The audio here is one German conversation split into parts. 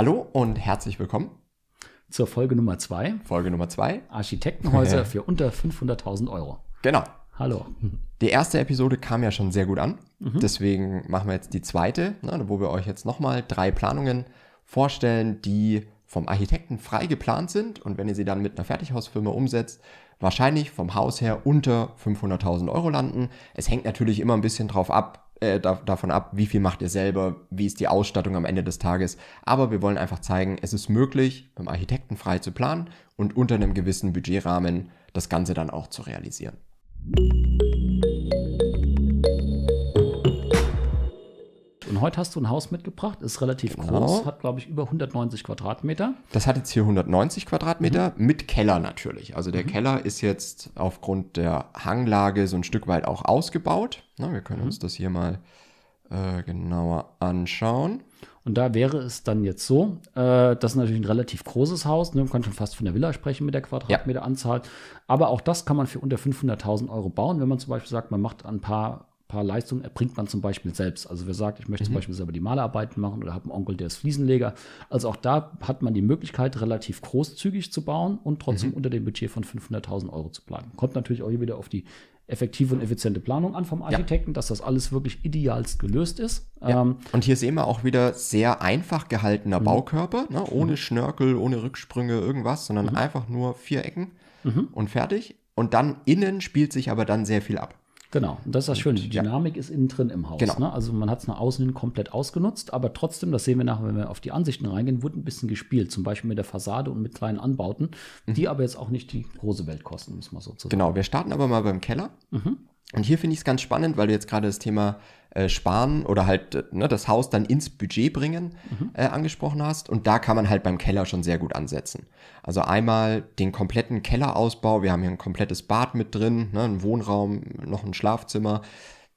Hallo und herzlich willkommen zur Folge Nummer zwei. Folge Nummer zwei. Architektenhäuser für unter 500.000 Euro. Genau. Hallo. Die erste Episode kam ja schon sehr gut an. Mhm. Deswegen machen wir jetzt die zweite, ne, wo wir euch jetzt nochmal drei Planungen vorstellen, die vom Architekten frei geplant sind und wenn ihr sie dann mit einer Fertighausfirma umsetzt, wahrscheinlich vom Haus her unter 500.000 Euro landen. Es hängt natürlich immer ein bisschen drauf ab, äh, da, davon ab, wie viel macht ihr selber, wie ist die Ausstattung am Ende des Tages. Aber wir wollen einfach zeigen, es ist möglich, beim Architekten frei zu planen und unter einem gewissen Budgetrahmen das Ganze dann auch zu realisieren. heute hast du ein Haus mitgebracht, ist relativ genau. groß, hat, glaube ich, über 190 Quadratmeter. Das hat jetzt hier 190 Quadratmeter mhm. mit Keller natürlich. Also der mhm. Keller ist jetzt aufgrund der Hanglage so ein Stück weit auch ausgebaut. Na, wir können mhm. uns das hier mal äh, genauer anschauen. Und da wäre es dann jetzt so, äh, das ist natürlich ein relativ großes Haus, ne? man kann schon fast von der Villa sprechen mit der Quadratmeteranzahl, ja. aber auch das kann man für unter 500.000 Euro bauen, wenn man zum Beispiel sagt, man macht ein paar paar Leistungen erbringt man zum Beispiel selbst. Also wer sagt, ich möchte mhm. zum Beispiel selber die Malerarbeiten machen oder habe einen Onkel, der ist Fliesenleger. Also auch da hat man die Möglichkeit, relativ großzügig zu bauen und trotzdem mhm. unter dem Budget von 500.000 Euro zu planen. Kommt natürlich auch hier wieder auf die effektive und effiziente Planung an vom Architekten, ja. dass das alles wirklich idealst gelöst ist. Ja. Ähm, und hier sehen wir auch wieder sehr einfach gehaltener mhm. Baukörper, ne? ohne mhm. Schnörkel, ohne Rücksprünge, irgendwas, sondern mhm. einfach nur vier Ecken mhm. und fertig. Und dann innen spielt sich aber dann sehr viel ab. Genau, und das ist das Schöne. Die Dynamik ja. ist innen drin im Haus. Genau. Ne? Also man hat es nach außen hin komplett ausgenutzt, aber trotzdem, das sehen wir nachher, wenn wir auf die Ansichten reingehen, wurde ein bisschen gespielt, zum Beispiel mit der Fassade und mit kleinen Anbauten, mhm. die aber jetzt auch nicht die große Welt kosten, muss man so genau, sagen. Genau, wir starten aber mal beim Keller. Mhm. Und hier finde ich es ganz spannend, weil du jetzt gerade das Thema äh, Sparen oder halt äh, ne, das Haus dann ins Budget bringen mhm. äh, angesprochen hast. Und da kann man halt beim Keller schon sehr gut ansetzen. Also einmal den kompletten Kellerausbau. Wir haben hier ein komplettes Bad mit drin, ne, einen Wohnraum, noch ein Schlafzimmer.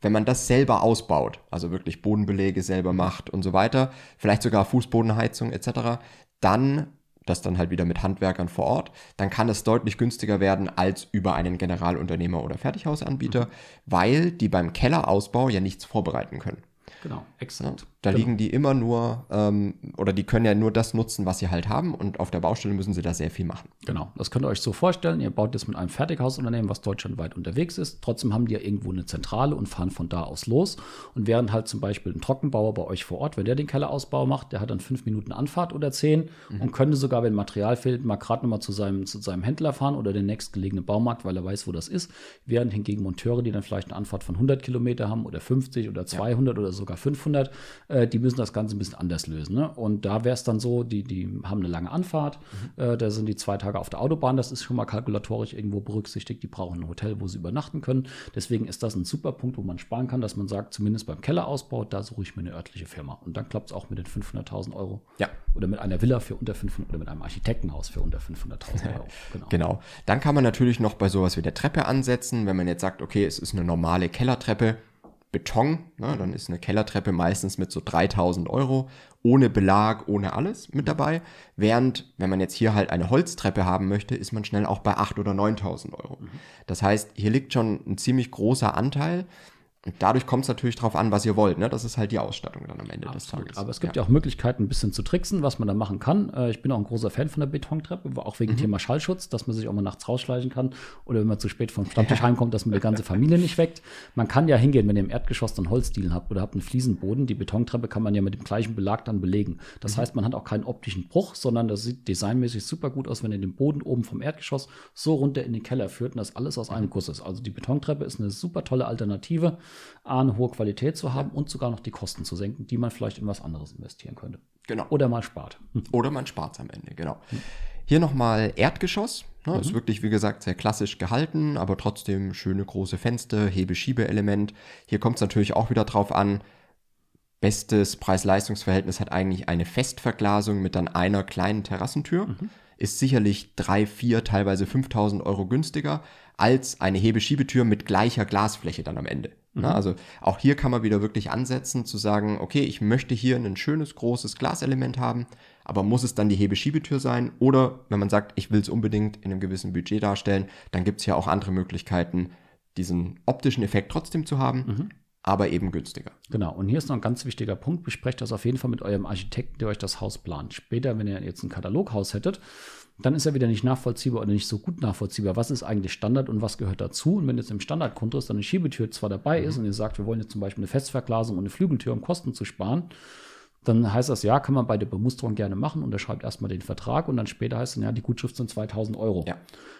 Wenn man das selber ausbaut, also wirklich Bodenbelege selber macht und so weiter, vielleicht sogar Fußbodenheizung etc., dann das dann halt wieder mit Handwerkern vor Ort, dann kann es deutlich günstiger werden als über einen Generalunternehmer oder Fertighausanbieter, mhm. weil die beim Kellerausbau ja nichts vorbereiten können. Genau, exakt. Ja. Da genau. liegen die immer nur, ähm, oder die können ja nur das nutzen, was sie halt haben und auf der Baustelle müssen sie da sehr viel machen. Genau, das könnt ihr euch so vorstellen. Ihr baut das mit einem Fertighausunternehmen, was deutschlandweit unterwegs ist. Trotzdem haben die ja irgendwo eine Zentrale und fahren von da aus los. Und während halt zum Beispiel ein Trockenbauer bei euch vor Ort, wenn der den Kellerausbau macht, der hat dann fünf Minuten Anfahrt oder zehn mhm. und könnte sogar, wenn Material fehlt, mal gerade nochmal zu seinem, zu seinem Händler fahren oder den nächstgelegenen Baumarkt, weil er weiß, wo das ist. Während hingegen Monteure, die dann vielleicht eine Anfahrt von 100 Kilometer haben oder 50 oder 200 ja. oder sogar 500, äh, die müssen das Ganze ein bisschen anders lösen. Ne? Und da wäre es dann so, die, die haben eine lange Anfahrt, mhm. äh, da sind die zwei Tage auf der Autobahn, das ist schon mal kalkulatorisch irgendwo berücksichtigt, die brauchen ein Hotel, wo sie übernachten können. Deswegen ist das ein super Punkt, wo man sparen kann, dass man sagt, zumindest beim Kellerausbau, da suche ich mir eine örtliche Firma. Und dann klappt es auch mit den 500.000 Euro. Ja. Oder mit einer Villa für unter 500 oder mit einem Architektenhaus für unter 500.000 Euro. Genau. genau. Dann kann man natürlich noch bei sowas wie der Treppe ansetzen, wenn man jetzt sagt, okay, es ist eine normale Kellertreppe, Beton. Ne? Dann ist eine Kellertreppe meistens mit so 3000 Euro, ohne Belag, ohne alles mit dabei. Während, wenn man jetzt hier halt eine Holztreppe haben möchte, ist man schnell auch bei 8.000 oder 9.000 Euro. Mhm. Das heißt, hier liegt schon ein ziemlich großer Anteil und dadurch kommt es natürlich drauf an, was ihr wollt. Ne? Das ist halt die Ausstattung dann am Ende Absolut. des Tages. Aber es gibt ja. ja. auch Möglichkeiten, ein bisschen zu tricksen, was man da machen kann. Äh, ich bin auch ein großer Fan von der Betontreppe, auch wegen mhm. Thema Schallschutz, dass man sich auch mal nachts rausschleichen kann oder wenn man zu spät vom Stammtisch ja. heimkommt, dass man die ganze Familie nicht weckt. Man kann ja hingehen, wenn ihr im Erdgeschoss dann Holzdielen habt oder habt einen Fliesenboden. Die Betontreppe kann man ja mit dem gleichen Belag dann belegen. Das mhm. heißt, man hat auch keinen optischen Bruch, sondern das sieht designmäßig super gut aus, wenn ihr den Boden oben vom Erdgeschoss so runter in den Keller führt und das alles aus einem mhm. Guss ist. Also die Betontreppe ist eine super tolle Alternative. A, eine hohe Qualität zu haben ja. und sogar noch die Kosten zu senken, die man vielleicht in was anderes investieren könnte. Genau. Oder man spart. Oder man spart am Ende, genau. Mhm. Hier nochmal Erdgeschoss. Ne, mhm. Ist wirklich, wie gesagt, sehr klassisch gehalten, aber trotzdem schöne große Fenster, hebe element Hier kommt es natürlich auch wieder drauf an. Bestes Preis-Leistungs-Verhältnis hat eigentlich eine Festverglasung mit dann einer kleinen Terrassentür. Mhm. Ist sicherlich 3, 4, teilweise 5000 Euro günstiger als eine Hebeschiebetür mit gleicher Glasfläche dann am Ende. Na, ne? mhm. also auch hier kann man wieder wirklich ansetzen zu sagen, okay, ich möchte hier ein schönes, großes Glaselement haben, aber muss es dann die Hebeschiebetür sein? Oder wenn man sagt, ich will es unbedingt in einem gewissen Budget darstellen, dann gibt es ja auch andere Möglichkeiten, diesen optischen Effekt trotzdem zu haben. Mhm aber eben günstiger. Genau, und hier ist noch ein ganz wichtiger Punkt. Besprecht das auf jeden Fall mit eurem Architekten, der euch das Haus plant. Später, wenn ihr jetzt ein Kataloghaus hättet, dann ist er wieder nicht nachvollziehbar oder nicht so gut nachvollziehbar. Was ist eigentlich Standard und was gehört dazu? Und wenn jetzt im Standardgrundriss dann eine Schiebetür zwar dabei mhm. ist und ihr sagt, wir wollen jetzt zum Beispiel eine Festverglasung und eine Flügeltür, um Kosten zu sparen, dann heißt das, ja, kann man bei der Bemusterung gerne machen, und unterschreibt erstmal den Vertrag und dann später heißt es, ja, die Gutschrift sind 2000 Euro. Ja.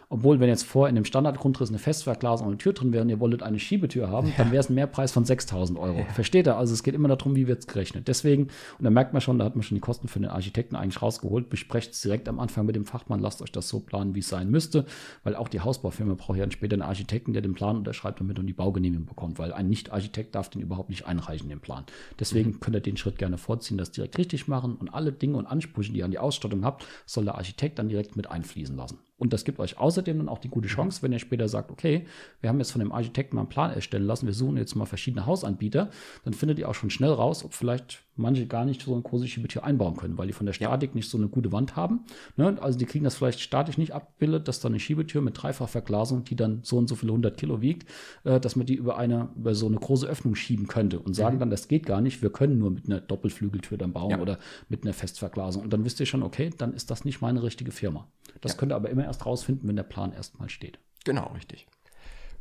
Obwohl, wenn jetzt vor in dem Standardgrundriss eine Festverglasung und eine Tür drin wäre und ihr wolltet eine Schiebetür haben, ja. dann wäre es ein Mehrpreis von 6000 Euro. Ja. Versteht ihr? Also es geht immer darum, wie wird es gerechnet. Deswegen, und da merkt man schon, da hat man schon die Kosten für den Architekten eigentlich rausgeholt, besprecht es direkt am Anfang mit dem Fachmann, lasst euch das so planen, wie es sein müsste, weil auch die Hausbaufirma braucht ja dann später einen Architekten, der den Plan unterschreibt, damit und die Baugenehmigung bekommt, weil ein Nicht-Architekt darf den überhaupt nicht einreichen, den Plan. Deswegen mhm. könnt ihr den Schritt gerne vorziehen bisschen das direkt richtig machen und alle Dinge und Ansprüche, die ihr an die Ausstattung habt, soll der Architekt dann direkt mit einfließen lassen. Und das gibt euch außerdem dann auch die gute mhm. Chance, wenn ihr später sagt, okay, wir haben jetzt von dem Architekten mal einen Plan erstellen lassen, wir suchen jetzt mal verschiedene Hausanbieter, dann findet ihr auch schon schnell raus, ob vielleicht manche gar nicht so ein großes Schiebetür einbauen können, weil die von der Statik ja. nicht so eine gute Wand haben. Ne? Also die kriegen das vielleicht statisch nicht abgebildet, dass da eine Schiebetür mit Dreifachverglasung, die dann so und so viele 100 Kilo wiegt, äh, dass man die über eine, über so eine große Öffnung schieben könnte und sagen mhm. dann, das geht gar nicht, wir können nur mit einer Doppelflügeltür dann bauen ja. oder mit einer Festverglasung. Und dann wisst ihr schon, okay, dann ist das nicht meine richtige Firma. Das ja. könnt aber immer erst erst rausfinden, wenn der Plan erstmal steht. Genau, richtig.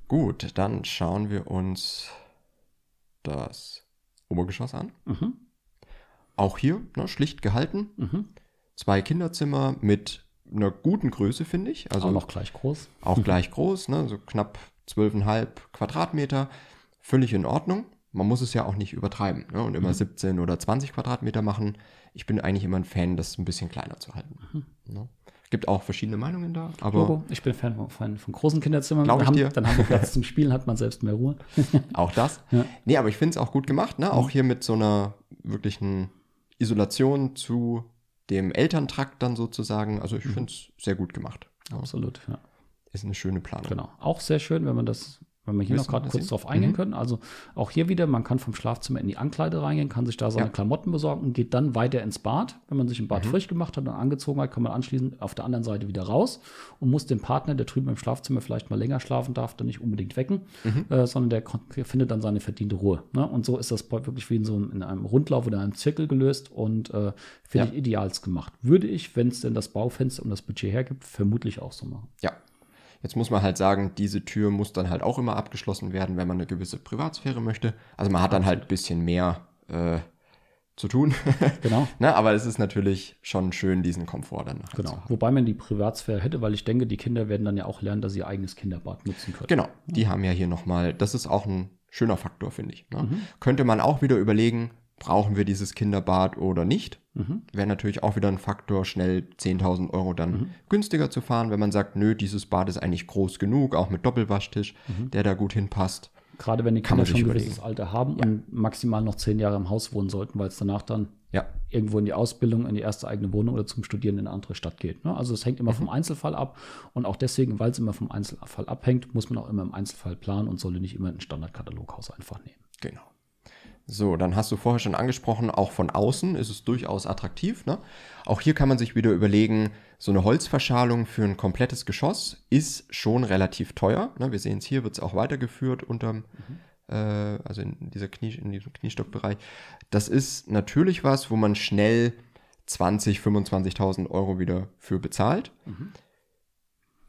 Gut, dann schauen wir uns das Obergeschoss an. Mhm. Auch hier ne, schlicht gehalten. Mhm. Zwei Kinderzimmer mit einer guten Größe, finde ich. Also auch noch gleich groß. Auch mhm. gleich groß, ne, so knapp zwölfeinhalb Quadratmeter. Völlig in Ordnung. Man muss es ja auch nicht übertreiben ne, und immer 17 mhm. oder 20 Quadratmeter machen. Ich bin eigentlich immer ein Fan, das ein bisschen kleiner zu halten. Mhm. Ne? gibt auch verschiedene Meinungen da. Aber Logo. ich bin Fan von, Fan von großen Kinderzimmern. Glaub ich haben, dir. Dann haben wir Platz zum Spielen, hat man selbst mehr Ruhe. auch das. Ja. Nee, aber ich finde es auch gut gemacht, ne? Auch hier mit so einer wirklichen Isolation zu dem Elterntrakt dann sozusagen. Also ich mhm. finde es sehr gut gemacht. Absolut, ja. Ist eine schöne Planung. Genau. Auch sehr schön, wenn man das wenn wir hier noch gerade kurz drauf eingehen mhm. können. Also auch hier wieder, man kann vom Schlafzimmer in die Ankleide reingehen, kann sich da seine ja. Klamotten besorgen und geht dann weiter ins Bad. Wenn man sich im Bad mhm. frisch gemacht hat und angezogen hat, kann man anschließend auf der anderen Seite wieder raus und muss den Partner, der drüben im Schlafzimmer vielleicht mal länger schlafen darf, dann nicht unbedingt wecken, mhm. äh, sondern der findet dann seine verdiente Ruhe. Ne? Und so ist das wirklich wie in so einem, in einem Rundlauf oder einem Zirkel gelöst und äh, finde ja. ich ideals gemacht. Würde ich, wenn es denn das Baufenster und das Budget hergibt, vermutlich auch so machen. Ja, Jetzt muss man halt sagen, diese Tür muss dann halt auch immer abgeschlossen werden, wenn man eine gewisse Privatsphäre möchte. Also man hat dann halt ein bisschen mehr äh, zu tun. Genau. ne, aber es ist natürlich schon schön, diesen Komfort danach genau. zu haben. Wobei man die Privatsphäre hätte, weil ich denke, die Kinder werden dann ja auch lernen, dass sie ihr eigenes Kinderbad nutzen können. Genau, die haben ja hier nochmal, das ist auch ein schöner Faktor, finde ich. Ne? Mhm. Könnte man auch wieder überlegen, brauchen wir dieses Kinderbad oder nicht. Mhm. Wäre natürlich auch wieder ein Faktor, schnell 10.000 Euro dann mhm. günstiger zu fahren, wenn man sagt, nö, dieses Bad ist eigentlich groß genug, auch mit Doppelwaschtisch, mhm. der da gut hinpasst. Gerade wenn die Kinder schon ein gewisses Alter haben ja. und maximal noch zehn Jahre im Haus wohnen sollten, weil es danach dann ja. irgendwo in die Ausbildung, in die erste eigene Wohnung oder zum Studieren in eine andere Stadt geht. Ne? Also es hängt immer mhm. vom Einzelfall ab und auch deswegen, weil es immer vom Einzelfall abhängt, muss man auch immer im Einzelfall planen und sollte nicht immer ein Standardkataloghaus einfach nehmen. Genau. So, dann hast du vorher schon angesprochen, auch von außen ist es durchaus attraktiv. Ne? Auch hier kann man sich wieder überlegen, so eine Holzverschalung für ein komplettes Geschoss ist schon relativ teuer. Ne? Wir sehen es hier, wird es auch weitergeführt unterm, mhm. äh, also in, dieser Knie, in diesem Kniestockbereich. Das ist natürlich was, wo man schnell 20, 25.000 Euro wieder für bezahlt. Mhm.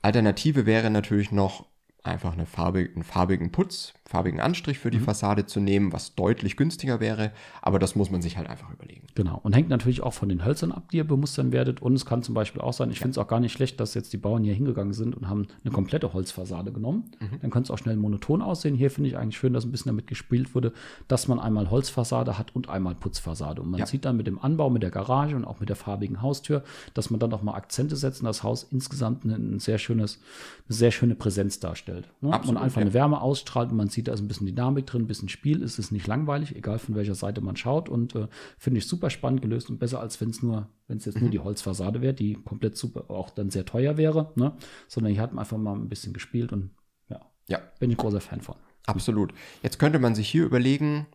Alternative wäre natürlich noch einfach eine farbige, einen farbigen Putz, farbigen Anstrich für die mhm. Fassade zu nehmen, was deutlich günstiger wäre. Aber das muss man sich halt einfach überlegen. Genau. Und hängt natürlich auch von den Hölzern ab, die ihr bewusst werdet. Und es kann zum Beispiel auch sein, ich ja. finde es auch gar nicht schlecht, dass jetzt die Bauern hier hingegangen sind und haben eine komplette Holzfassade genommen. Mhm. Dann könnte es auch schnell monoton aussehen. Hier finde ich eigentlich schön, dass ein bisschen damit gespielt wurde, dass man einmal Holzfassade hat und einmal Putzfassade. Und man ja. sieht dann mit dem Anbau, mit der Garage und auch mit der farbigen Haustür, dass man dann nochmal Akzente setzt und das Haus insgesamt ein sehr schönes, eine sehr schöne Präsenz darstellt dargestellt. Ne? Absolut, und einfach ja. eine Wärme ausstrahlt und man sieht, da ist ein bisschen Dynamik drin, ein bisschen Spiel, ist es nicht langweilig, egal von welcher Seite man schaut. Und äh, finde ich super spannend gelöst und besser, als wenn es nur, wenn es jetzt nur die Holzfassade wäre, die komplett super, auch dann sehr teuer wäre, ne? Sondern hier hat man einfach mal ein bisschen gespielt und ja, ja. bin ich großer Fan von. Absolut. Jetzt könnte man sich hier überlegen,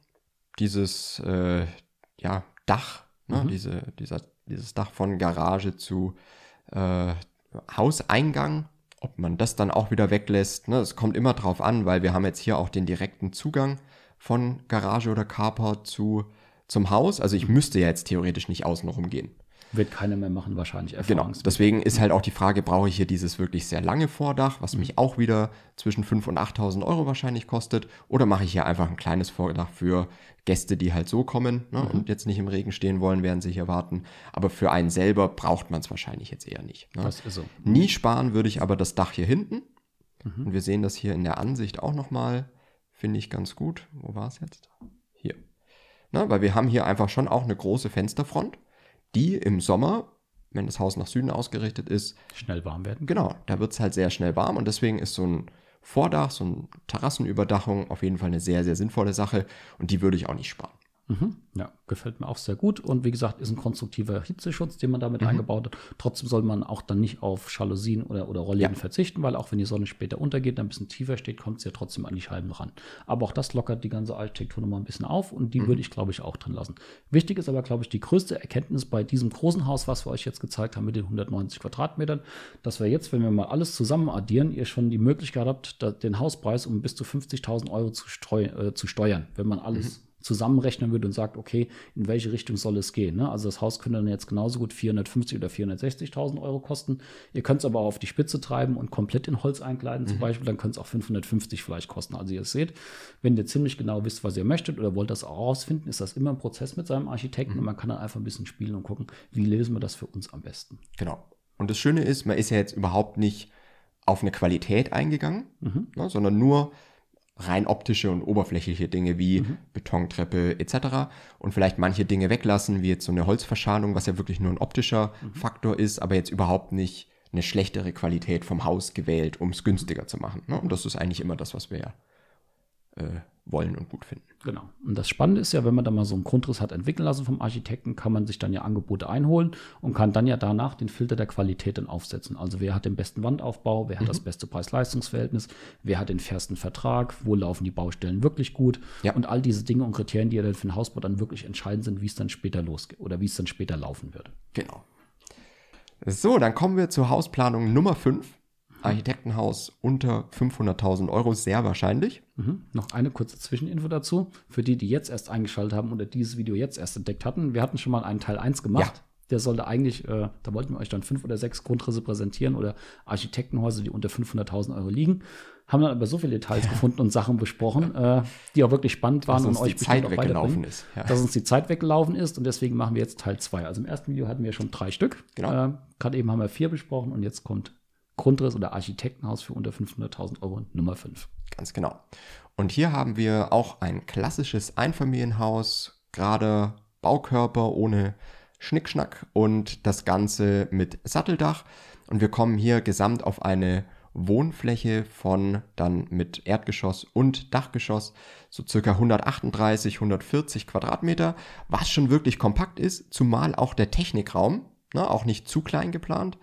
dieses äh, ja, Dach, ne? mhm. Diese, dieser, dieses Dach von Garage zu äh, Hauseingang ob man das dann auch wieder weglässt. Ne? Es ne? kommt immer drauf an, weil wir haben jetzt hier auch den direkten Zugang von Garage oder Carport zu, zum Haus. Also ich müsste ja jetzt theoretisch nicht außen rumgehen. Wird keiner mehr machen, wahrscheinlich. Genau. Deswegen ist halt auch die Frage, brauche ich hier dieses wirklich sehr lange Vordach, was mich auch wieder zwischen 5.000 und 8.000 Euro wahrscheinlich kostet, oder mache ich hier einfach ein kleines Vordach für Gäste, die halt so kommen ne, mhm. und jetzt nicht im Regen stehen wollen, werden sie hier warten. Aber für einen selber braucht man es wahrscheinlich jetzt eher nicht. Ne? Das ist so. Nie sparen würde ich aber das Dach hier hinten. Mhm. Und wir sehen das hier in der Ansicht auch nochmal, finde ich ganz gut. Wo war es jetzt? Hier. Ne, weil wir haben hier einfach schon auch eine große Fensterfront die im Sommer, wenn das Haus nach Süden ausgerichtet ist, schnell warm werden. Genau, da wird es halt sehr schnell warm und deswegen ist so ein Vordach, so eine Terrassenüberdachung auf jeden Fall eine sehr, sehr sinnvolle Sache und die würde ich auch nicht sparen. Mhm. Ja, gefällt mir auch sehr gut. Und wie gesagt, ist ein konstruktiver Hitzeschutz, den man damit mhm. eingebaut hat. Trotzdem soll man auch dann nicht auf Jalousien oder, oder Rollläden ja. verzichten, weil auch wenn die Sonne später untergeht, dann ein bisschen tiefer steht, kommt es ja trotzdem an die Scheiben ran. Aber auch das lockert die ganze Architektur nochmal ein bisschen auf und die mhm. würde ich, glaube ich, auch drin lassen. Wichtig ist aber, glaube ich, die größte Erkenntnis bei diesem großen Haus, was wir euch jetzt gezeigt haben mit den 190 Quadratmetern, dass wir jetzt, wenn wir mal alles zusammen addieren, ihr schon die Möglichkeit habt, den Hauspreis um bis zu 50.000 Euro zu, steu äh, zu, steuern, wenn man alles mhm zusammenrechnen würde und sagt, okay, in welche Richtung soll es gehen. Ne? Also das Haus könnte dann jetzt genauso gut 450 oder 460.000 Euro kosten. Ihr könnt es aber auch auf die Spitze treiben und komplett in Holz einkleiden mhm. zum Beispiel, dann könnte es auch 550 vielleicht kosten. Also ihr seht, wenn ihr ziemlich genau wisst, was ihr möchtet oder wollt das auch rausfinden, ist das immer ein Prozess mit seinem Architekten mhm. und man kann dann einfach ein bisschen spielen und gucken, wie lösen wir das für uns am besten. Genau. Und das Schöne ist, man ist ja jetzt überhaupt nicht auf eine Qualität eingegangen, mhm. ne, sondern nur rein optische und oberflächliche Dinge wie mhm. Betontreppe etc. und vielleicht manche Dinge weglassen, wie jetzt so eine Holzverschalung, was ja wirklich nur ein optischer mhm. Faktor ist, aber jetzt überhaupt nicht eine schlechtere Qualität vom Haus gewählt, um es günstiger zu machen. Ne? Und das ist eigentlich immer das, was wir ja äh, wollen und gut finden. Genau. Und das Spannende ist ja, wenn man da mal so einen Grundriss hat entwickeln lassen vom Architekten, kann man sich dann ja Angebote einholen und kann dann ja danach den Filter der Qualität dann aufsetzen. Also wer hat den besten Wandaufbau, wer mhm. hat das beste Preis-Leistungs-Verhältnis, wer hat den fairsten Vertrag, wo laufen die Baustellen wirklich gut ja. und all diese Dinge und Kriterien, die ja dann für den Hausbau dann wirklich entscheidend sind, wie es dann später losgeht oder wie es dann später laufen würde. Genau. So, dann kommen wir zur Hausplanung Nummer 5. Architektenhaus unter 500.000 Euro, sehr wahrscheinlich. Mhm. Noch eine kurze Zwischeninfo dazu, für die, die jetzt erst eingeschaltet haben oder dieses Video jetzt erst entdeckt hatten. Wir hatten schon mal einen Teil 1 gemacht. Ja. Der sollte eigentlich, äh, da wollten wir euch dann fünf oder sechs Grundrisse präsentieren oder Architektenhäuser, die unter 500.000 Euro liegen. Haben dann aber so viele Details ja. gefunden und Sachen besprochen, äh, die auch wirklich spannend waren dass und uns euch die Zeit weggelaufen ist. Ja. Dass uns die Zeit weggelaufen ist und deswegen machen wir jetzt Teil 2. Also im ersten Video hatten wir schon drei Stück. Genau. Äh, Gerade eben haben wir vier besprochen und jetzt kommt Grundriss oder Architektenhaus für unter 500.000 Euro Nummer 5. Ganz genau. Und hier haben wir auch ein klassisches Einfamilienhaus, gerade Baukörper ohne Schnickschnack und das Ganze mit Satteldach. Und wir kommen hier gesamt auf eine Wohnfläche von dann mit Erdgeschoss und Dachgeschoss so circa 138, 140 Quadratmeter, was schon wirklich kompakt ist, zumal auch der Technikraum, ne, auch nicht zu klein geplant,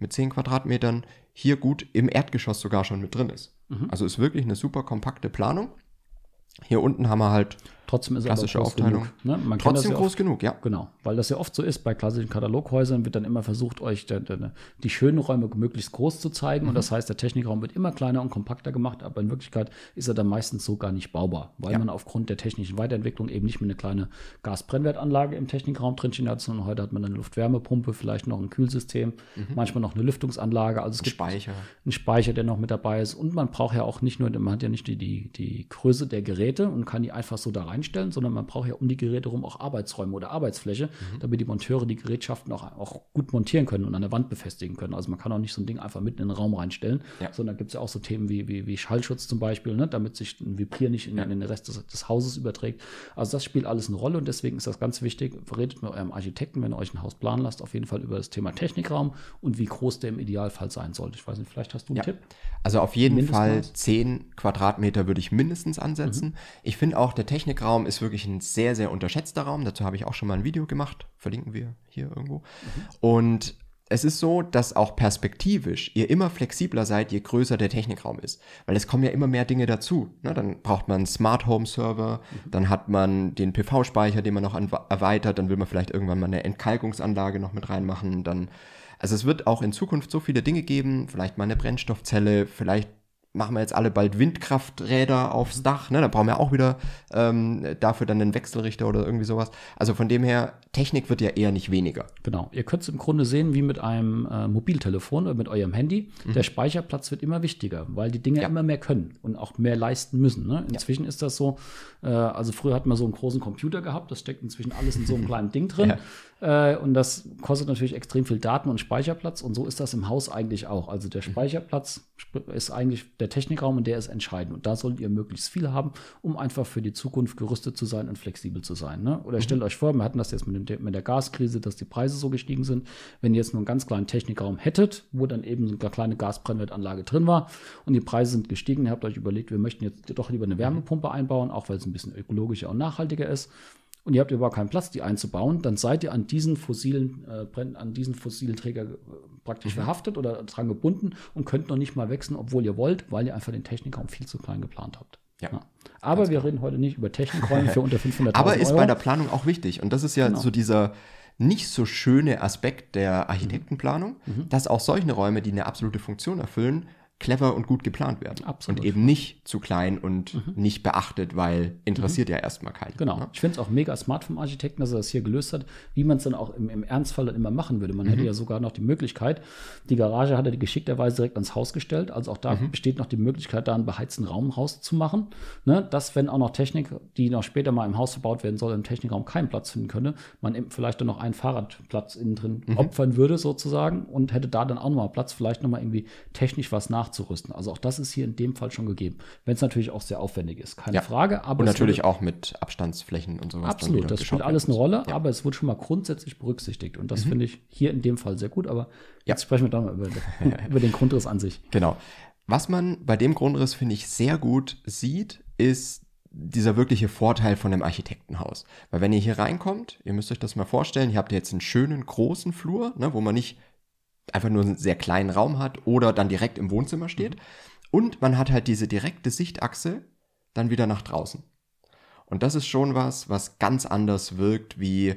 mit 10 Quadratmetern hier gut im Erdgeschoss sogar schon mit drin ist. Mhm. Also ist wirklich eine super kompakte Planung. Hier unten haben wir halt Trotzdem ist er aber groß Aufteilung. genug. Ne? Man Trotzdem ja groß oft, genug, ja. Genau, weil das ja oft so ist. Bei klassischen Kataloghäusern wird dann immer versucht, euch de, de, de, die schönen Räume möglichst groß zu zeigen. Mhm. Und das heißt, der Technikraum wird immer kleiner und kompakter gemacht. Aber in Wirklichkeit ist er dann meistens so gar nicht baubar, weil ja. man aufgrund der technischen Weiterentwicklung eben nicht mehr eine kleine Gasbrennwertanlage im Technikraum drinstehen hat, sondern heute hat man eine Luftwärmepumpe, vielleicht noch ein Kühlsystem, mhm. manchmal noch eine Lüftungsanlage. Also es ein gibt Speicher. einen Speicher, der noch mit dabei ist. Und man braucht ja auch nicht nur, man hat ja nicht die, die, die Größe der Geräte und kann die einfach so da rein einstellen, sondern man braucht ja um die Geräte herum auch Arbeitsräume oder Arbeitsfläche, mhm. damit die Monteure die Gerätschaften auch, auch gut montieren können und an der Wand befestigen können. Also man kann auch nicht so ein Ding einfach mitten in den Raum reinstellen, ja. sondern gibt es ja auch so Themen wie, wie, wie Schallschutz zum Beispiel, ne, damit sich ein Vibrier nicht in, ja. in den Rest des, des, Hauses überträgt. Also das spielt alles eine Rolle und deswegen ist das ganz wichtig. Redet mit eurem Architekten, wenn ihr euch ein Haus planen lasst, auf jeden Fall über das Thema Technikraum und wie groß der im Idealfall sein sollte. Ich weiß nicht, vielleicht hast du einen ja. Tipp? Also auf jeden Fall 10 Quadratmeter würde ich mindestens ansetzen. Mhm. Ich finde auch, der Technikraum Raum ist wirklich ein sehr, sehr unterschätzter Raum. Dazu habe ich auch schon mal ein Video gemacht. Verlinken wir hier irgendwo. Mhm. Und es ist so, dass auch perspektivisch ihr immer flexibler seid, je größer der Technikraum ist. Weil es kommen ja immer mehr Dinge dazu. Ne? Dann braucht man einen Smart Home Server, mhm. dann hat man den PV-Speicher, den man noch erweitert, dann will man vielleicht irgendwann mal eine Entkalkungsanlage noch mit reinmachen. Dann, also es wird auch in Zukunft so viele Dinge geben, vielleicht mal eine Brennstoffzelle, vielleicht machen wir jetzt alle bald Windkrafträder aufs Dach, ne? Da brauchen wir auch wieder ähm, dafür dann einen Wechselrichter oder irgendwie sowas. Also von dem her, Technik wird ja eher nicht weniger. Genau. Ihr könnt es im Grunde sehen wie mit einem äh, Mobiltelefon oder mit eurem Handy. Mhm. Der Speicherplatz wird immer wichtiger, weil die Dinge ja. immer mehr können und auch mehr leisten müssen. Ne? Inzwischen ja. ist das so. Äh, also früher hat man so einen großen Computer gehabt. Das steckt inzwischen alles in so einem kleinen Ding drin. Ja. Äh, und das kostet natürlich extrem viel Daten und Speicherplatz. Und so ist das im Haus eigentlich auch. Also der mhm. Speicherplatz ist eigentlich der Technikraum und der ist entscheidend. Und da solltet ihr möglichst viel haben, um einfach für die Zukunft gerüstet zu sein und flexibel zu sein. Ne? Oder mhm. stellt euch vor, wir hatten das jetzt mit dem mit der, Gaskrise, dass die Preise so gestiegen sind. Wenn ihr jetzt nur einen ganz kleinen Technikraum hättet, wo dann eben eine kleine Gasbrennwertanlage drin war und die Preise sind gestiegen, ihr habt euch überlegt, wir möchten jetzt doch lieber eine Wärmepumpe einbauen, auch weil es ein bisschen ökologischer und nachhaltiger ist und ihr habt überhaupt keinen Platz, die einzubauen, dann seid ihr an diesen fossilen äh, an diesen fossilen Träger äh, praktisch mhm. verhaftet oder dran gebunden und könnt noch nicht mal wechseln, obwohl ihr wollt, weil ihr einfach den Technikraum viel zu klein geplant habt. Ja. ja. Aber Ganz wir genau. reden heute nicht über Technikräume für unter 500 Aber ist Euro. bei der Planung auch wichtig. Und das ist ja genau. so dieser nicht so schöne Aspekt der mhm. Architektenplanung, mhm. dass auch solche Räume, die eine absolute Funktion erfüllen, clever und gut geplant werden. Absolut. Und eben nicht zu klein und mhm. nicht beachtet, weil interessiert mhm. ja erstmal keinen. Genau. Ne? Ich finde es auch mega smart vom Architekten, dass er das hier gelöst hat, wie man es dann auch im, im, Ernstfall dann immer machen würde. Man mhm. hätte ja sogar noch die Möglichkeit, die Garage hat er geschickterweise direkt ans Haus gestellt. Also auch da mhm. besteht noch die Möglichkeit, da einen beheizten Raum rauszumachen. Ne? Dass, wenn auch noch Technik, die noch später mal im Haus verbaut werden soll, im Technikraum keinen Platz finden könnte, man eben vielleicht dann noch einen Fahrradplatz innen drin mhm. opfern würde, sozusagen, und hätte da dann auch nochmal Platz, vielleicht nochmal irgendwie technisch was nach nachzurüsten. Also auch das ist hier in dem Fall schon gegeben. Wenn es natürlich auch sehr aufwendig ist, keine ja. Frage. Aber und natürlich auch mit Abstandsflächen und sowas. Absolut, das spielt alles eine Rolle, ja. aber es wurde schon mal grundsätzlich berücksichtigt. Und das mhm. finde ich hier in dem Fall sehr gut. Aber jetzt sprechen wir doch mal über, über den Grundriss an sich. Genau. Was man bei dem Grundriss, finde ich, sehr gut sieht, ist dieser wirkliche Vorteil von einem Architektenhaus. Weil wenn ihr hier reinkommt, ihr müsst euch das mal vorstellen, ihr habt jetzt einen schönen großen Flur, ne, wo man nicht einfach nur einen sehr kleinen Raum hat oder dann direkt im Wohnzimmer steht. Mhm. Und man hat halt diese direkte Sichtachse dann wieder nach draußen. Und das ist schon was, was ganz anders wirkt wie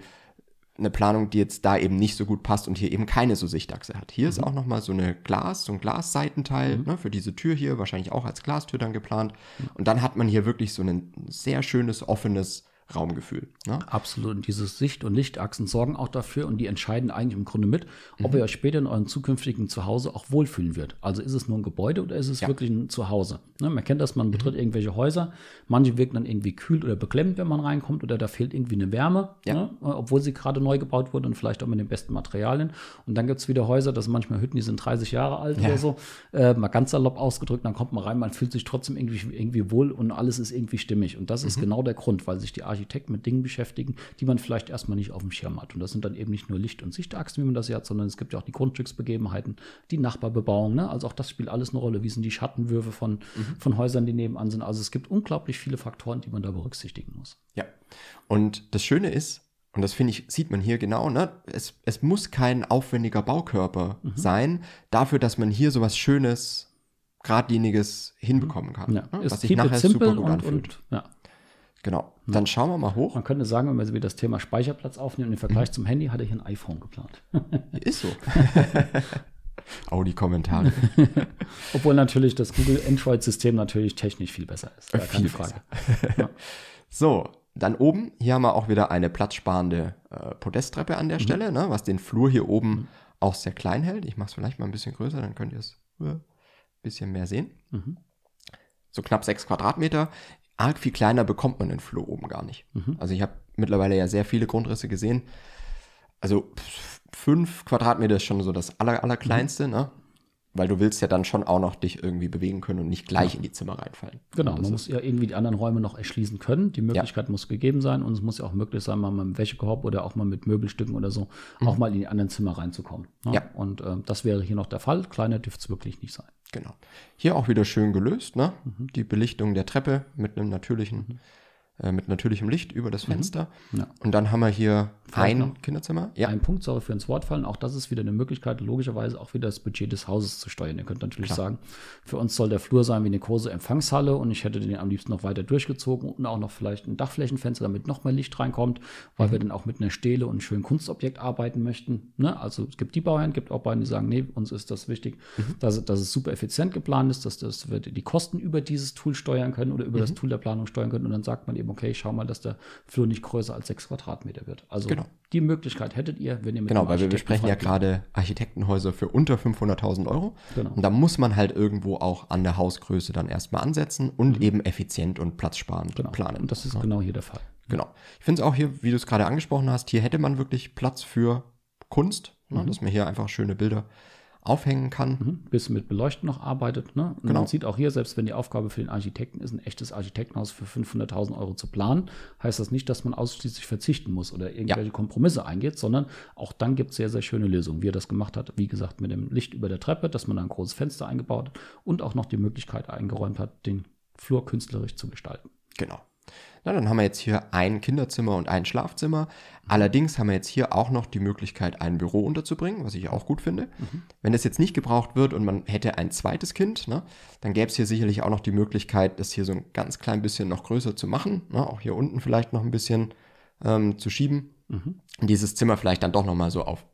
eine Planung, die jetzt da eben nicht so gut passt und hier eben keine so Sichtachse hat. Hier mhm. ist auch nochmal so eine Glas, so ein Glasseitenteil mhm. ne, für diese Tür hier, wahrscheinlich auch als Glastür dann geplant. Mhm. Und dann hat man hier wirklich so ein sehr schönes, offenes Raumgefühl. Ne? Absolut. Und diese Sicht- und Lichtachsen sorgen auch dafür und die entscheiden eigentlich im Grunde mit, ob mhm. ihr euch später in eurem zukünftigen Zuhause auch wohlfühlen wird. Also ist es nur ein Gebäude oder ist es ja. wirklich ein Zuhause? Ne? Man kennt das, man betritt mhm. irgendwelche Häuser. Manche wirken dann irgendwie kühl oder beklemmt, wenn man reinkommt oder da fehlt irgendwie eine Wärme, ja. ne? obwohl sie gerade neu gebaut wurde und vielleicht auch mit den besten Materialien. Und dann gibt es wieder Häuser, das sind manchmal Hütten, die sind 30 Jahre alt ja. oder so. Äh, mal ganz salopp ausgedrückt, dann kommt man rein, man fühlt sich trotzdem irgendwie, irgendwie wohl und alles ist irgendwie stimmig. Und das mhm. ist genau der Grund, weil sich die Architektur Architekt mit Dingen beschäftigen, die man vielleicht erstmal nicht auf dem Schirm hat. Und das sind dann eben nicht nur Licht- und Sichtachsen, wie man das ja hat, sondern es gibt ja auch die Grundstücksbegebenheiten, die Nachbarbebauung. Ne? Also auch das spielt alles eine Rolle. Wie sind die Schattenwürfe von, mhm. von Häusern, die nebenan sind? Also es gibt unglaublich viele Faktoren, die man da berücksichtigen muss. Ja. Und das Schöne ist, und das finde ich, sieht man hier genau, ne? Es, es muss kein aufwendiger Baukörper mhm. sein, dafür, dass man hier sowas Schönes, Gradliniges hinbekommen mhm. kann. Ja. Ne? Was sich nachher super gut und, anfühlt. Und, ja. Genau. Dann schauen wir mal hoch. Man könnte sagen, wenn wir das Thema Speicherplatz aufnehmen, im Vergleich hm. zum Handy hatte ich ein iPhone geplant. Ist so. Auch die Kommentare. Obwohl natürlich das Google Android-System natürlich technisch viel besser ist. Da äh, keine Frage. Ja. So, dann oben, hier haben wir auch wieder eine platzsparende äh, Podesttreppe an der mhm. Stelle, ne, was den Flur hier oben mhm. auch sehr klein hält. Ich mache es vielleicht mal ein bisschen größer, dann könnt ihr es ein äh, bisschen mehr sehen. Mhm. So knapp sechs Quadratmeter arg viel kleiner bekommt man den Floh oben gar nicht. Mhm. Also ich habe mittlerweile ja sehr viele Grundrisse gesehen. Also fünf Quadratmeter ist schon so das aller, allerkleinste, mhm. ne? Weil du willst ja dann schon auch noch dich irgendwie bewegen können und nicht gleich ja. in die Zimmer reinfallen. Genau, man muss ja irgendwie die anderen Räume noch erschließen können. Die Möglichkeit ja. muss gegeben sein und es muss ja auch möglich sein, mal mit einem Wäschekorb oder auch mal mit Möbelstücken oder so, mhm. auch mal in die anderen Zimmer reinzukommen. Ne? Ja. Und äh, das wäre hier noch der Fall. Kleiner dürfte es wirklich nicht sein. Genau. Hier auch wieder schön gelöst, ne? Mhm. Die Belichtung der Treppe mit einem natürlichen mhm. Äh, mit natürlichem Licht über das mhm. Fenster. Mhm. Ja. Und dann haben wir hier Vielleicht ein Kinderzimmer. Ja. Ein Punkt, soll für ins Wort fallen. Auch das ist wieder eine Möglichkeit, logischerweise auch wieder das Budget des Hauses zu steuern. Ihr könnt natürlich Klar. sagen, für uns soll der Flur sein wie eine große Empfangshalle und ich hätte den am liebsten noch weiter durchgezogen und auch noch vielleicht ein Dachflächenfenster, damit noch mehr Licht reinkommt, weil mhm. wir dann auch mit einer Stele und einem schönen Kunstobjekt arbeiten möchten. Ne? Also es gibt die Bauherren, gibt auch Bauern, die sagen, nee, uns ist das wichtig, mhm. dass, dass es super effizient geplant ist, dass, dass wir die Kosten über dieses Tool steuern können oder über mhm. das Tool der Planung steuern können und dann sagt man eben, eben, okay, ich schau mal, dass der Flur nicht größer als sechs Quadratmeter wird. Also genau. die Möglichkeit hättet ihr, wenn ihr mit Genau, weil wir sprechen ja gerade Architektenhäuser für unter 500.000 Euro. Genau. Und da muss man halt irgendwo auch an der Hausgröße dann erstmal ansetzen und mhm. eben effizient und platzsparend genau. planen. Und das ist ja. genau hier der Fall. Genau. Ich finde es auch hier, wie du es gerade angesprochen hast, hier hätte man wirklich Platz für Kunst, ne, mhm. ne, dass man hier einfach schöne Bilder äh, aufhängen kann. Mhm. Bis mit Beleuchtung noch arbeitet. Ne? genau. Man sieht auch hier, selbst wenn die Aufgabe für den Architekten ist, ein echtes Architektenhaus für 500.000 Euro zu planen, heißt das nicht, dass man ausschließlich verzichten muss oder irgendwelche ja. Kompromisse eingeht, sondern auch dann gibt es sehr, sehr schöne Lösungen, wie er das gemacht hat. Wie gesagt, mit dem Licht über der Treppe, dass man da ein großes Fenster eingebaut und auch noch die Möglichkeit eingeräumt hat, den Flur künstlerisch zu gestalten. Genau. Na, dann haben wir jetzt hier ein Kinderzimmer und ein Schlafzimmer. Allerdings haben wir jetzt hier auch noch die Möglichkeit, ein Büro unterzubringen, was ich auch gut finde. Mhm. Wenn das jetzt nicht gebraucht wird und man hätte ein zweites Kind, ne, dann gäbe es hier sicherlich auch noch die Möglichkeit, das hier so ein ganz klein bisschen noch größer zu machen. Ne, auch hier unten vielleicht noch ein bisschen ähm, zu schieben. Mhm. dieses Zimmer vielleicht dann doch nochmal so auf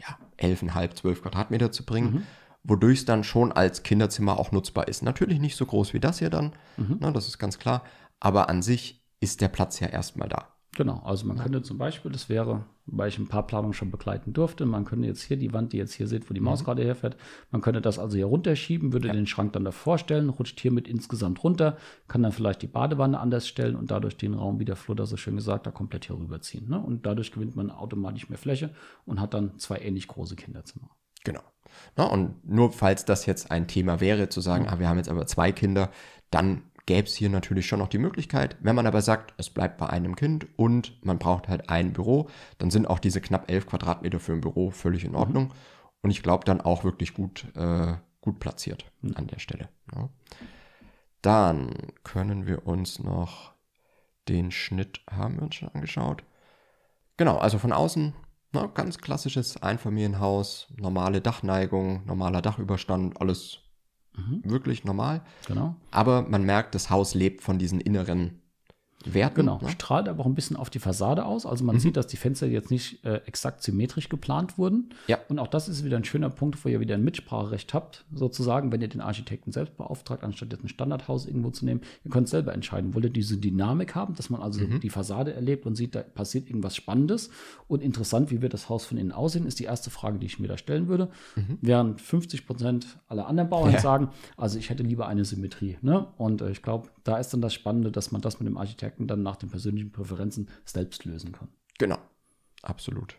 ja, 11,5, 12 Quadratmeter zu bringen. Mhm. Wodurch es dann schon als Kinderzimmer auch nutzbar ist. Natürlich nicht so groß wie das hier dann, mhm. ne, das ist ganz klar. Aber an sich ist der Platz ja erstmal da. Genau, also man könnte zum Beispiel, das wäre, weil ich ein paar Planungen schon begleiten durfte, man könnte jetzt hier die Wand, die jetzt hier seht, wo die Maus mhm. gerade herfährt, man könnte das also hier runterschieben, würde ja. den Schrank dann davor stellen, rutscht hiermit insgesamt runter, kann dann vielleicht die Badewanne anders stellen und dadurch den Raum, wie der Flo da so schön gesagt hat, komplett hier rüberziehen. Ne? Und dadurch gewinnt man automatisch mehr Fläche und hat dann zwei ähnlich große Kinderzimmer. Genau. Na, und nur falls das jetzt ein Thema wäre, zu sagen, mhm. ah, wir haben jetzt aber zwei Kinder, dann gäbe es hier natürlich schon noch die Möglichkeit. Wenn man aber sagt, es bleibt bei einem Kind und man braucht halt ein Büro, dann sind auch diese knapp elf Quadratmeter für ein Büro völlig in mhm. Ordnung. Mhm. Und ich glaube dann auch wirklich gut, äh, gut platziert mhm. an der Stelle. Ja. Dann können wir uns noch den Schnitt haben wir uns schon angeschaut. Genau, also von außen na, ne, ganz klassisches Einfamilienhaus, normale Dachneigung, normaler Dachüberstand, alles Mhm. Wirklich normal. Genau. Aber man merkt, das Haus lebt von diesen inneren Werten. Genau. Ne? Strahlt aber auch ein bisschen auf die Fassade aus. Also man mhm. sieht, dass die Fenster jetzt nicht äh, exakt symmetrisch geplant wurden. Ja. Und auch das ist wieder ein schöner Punkt, wo ihr wieder ein Mitspracherecht habt, sozusagen, wenn ihr den Architekten selbst beauftragt, anstatt jetzt ein Standardhaus irgendwo zu nehmen. Ihr könnt selber entscheiden. Wollt ihr diese Dynamik haben, dass man also mhm. die Fassade erlebt und sieht, da passiert irgendwas Spannendes und interessant, wie wird das Haus von innen aussehen, ist die erste Frage, die ich mir da stellen würde. Mhm. Während 50 Prozent aller anderen Bauern ja. sagen, also ich hätte lieber eine Symmetrie. Ne? Und äh, ich glaube, da ist dann das Spannende, dass man das mit dem Architekten Stärken dann nach den persönlichen Präferenzen selbst lösen kann. Genau, absolut.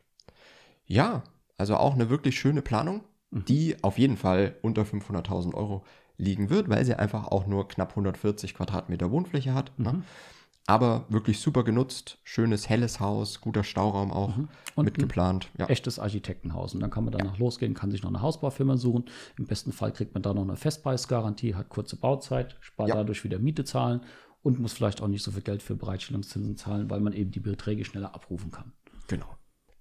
Ja, also auch eine wirklich schöne Planung, mhm. die auf jeden Fall unter 500.000 Euro liegen wird, weil sie einfach auch nur knapp 140 Quadratmeter Wohnfläche hat. Ne? Mhm. Ne? Aber wirklich super genutzt, schönes, helles Haus, guter Stauraum auch mhm. mitgeplant. Ja. Echtes Architektenhaus. Und dann kann man danach ja. losgehen, kann sich noch eine Hausbaufirma suchen. Im besten Fall kriegt man da noch eine Festpreisgarantie, hat kurze Bauzeit, spart ja. dadurch wieder Miete zahlen und muss vielleicht auch nicht so viel Geld für Bereitstellungszinsen zahlen, weil man eben die Beträge schneller abrufen kann. Genau.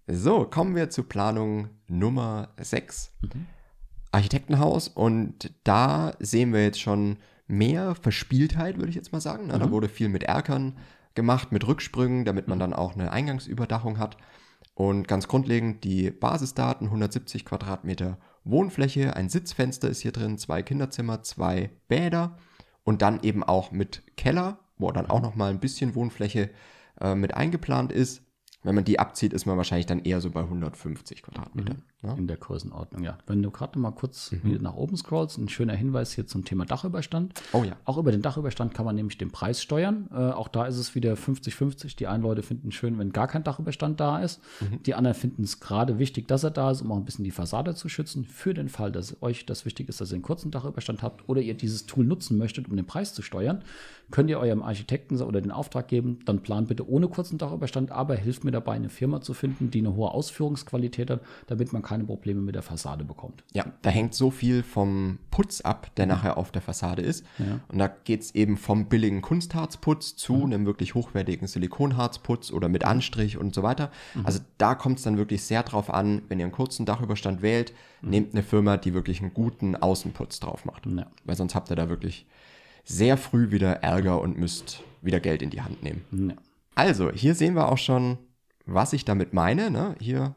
So, kommen wir zu Planung Nummer 6. Mhm. Architektenhaus und da sehen wir jetzt schon mehr Verspieltheit, würde ich jetzt mal sagen. Na, mhm. Da wurde viel mit Erkern gemacht, mit Rücksprüngen, damit man mhm. dann auch eine Eingangsüberdachung hat. Und ganz grundlegend die Basisdaten, 170 Quadratmeter Wohnfläche, ein Sitzfenster ist hier drin, zwei Kinderzimmer, zwei Bäder und dann eben auch mit Keller, wo dann auch nochmal ein bisschen Wohnfläche äh, mit eingeplant ist. Wenn man die abzieht, ist man wahrscheinlich dann eher so bei 150 Quadratmetern. Mhm. Ja? Ne? In der Größenordnung, ja. Wenn du gerade mal kurz mhm. nach oben scrollst, ein schöner Hinweis hier zum Thema Dachüberstand. Oh ja. Auch über den Dachüberstand kann man nämlich den Preis steuern. Äh, auch da ist es wieder 50-50. Die einen Leute finden es schön, wenn gar kein Dachüberstand da ist. Mhm. Die anderen finden es gerade wichtig, dass er da ist, um auch ein bisschen die Fassade zu schützen. Für den Fall, dass euch das wichtig ist, dass ihr einen kurzen Dachüberstand habt oder ihr dieses Tool nutzen möchtet, um den Preis zu steuern, könnt ihr eurem Architekten oder den Auftrag geben, dann plan bitte ohne kurzen Dachüberstand, aber hilft mir dabei, eine Firma zu finden, die eine hohe Ausführungsqualität hat, damit man kann keine Probleme mit der Fassade bekommt. Ja, da hängt so viel vom Putz ab, der nachher auf der Fassade ist. Ja. Und da geht es eben vom billigen Kunstharzputz zu mhm. einem wirklich hochwertigen Silikonharzputz oder mit Anstrich und so weiter. Mhm. Also da kommt es dann wirklich sehr drauf an, wenn ihr einen kurzen Dachüberstand wählt, mhm. nehmt eine Firma, die wirklich einen guten Außenputz drauf macht. Ja. Weil sonst habt ihr da wirklich sehr früh wieder Ärger und müsst wieder Geld in die Hand nehmen. Ja. Also, hier sehen wir auch schon, was ich damit meine. Ne? Hier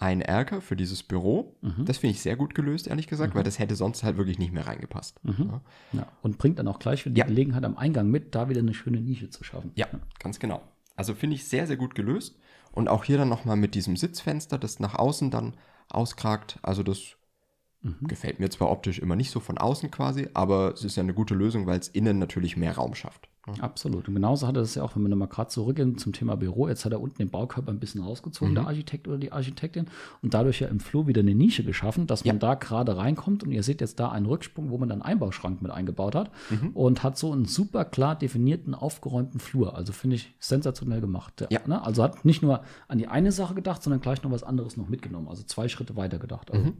ein Erker für dieses Büro. Mhm. Das finde ich sehr gut gelöst, ehrlich gesagt, mhm. weil das hätte sonst halt wirklich nicht mehr reingepasst. Mhm. Ja. Und bringt dann auch gleich wieder die ja. Gelegenheit am Eingang mit, da wieder eine schöne Nische zu schaffen. Ja, ganz genau. Also finde ich sehr, sehr gut gelöst. Und auch hier dann nochmal mit diesem Sitzfenster, das nach außen dann auskragt. Also das mhm. gefällt mir zwar optisch immer nicht so von außen quasi, aber es ist ja eine gute Lösung, weil es innen natürlich mehr Raum schafft. Absolut. Und genauso hat er das ja auch, wenn wir nochmal gerade zurückgehen zum Thema Büro. Jetzt hat er unten den Baukörper ein bisschen rausgezogen, mhm. der Architekt oder die Architektin, und dadurch ja im Flur wieder eine Nische geschaffen, dass ja. man da gerade reinkommt. Und ihr seht jetzt da einen Rücksprung, wo man dann einen Einbauschrank mit eingebaut hat mhm. und hat so einen super klar definierten, aufgeräumten Flur. Also finde ich sensationell gemacht. Ja. Ne? Also hat nicht nur an die eine Sache gedacht, sondern gleich noch was anderes noch mitgenommen. Also zwei Schritte weiter gedacht. Also. Mhm.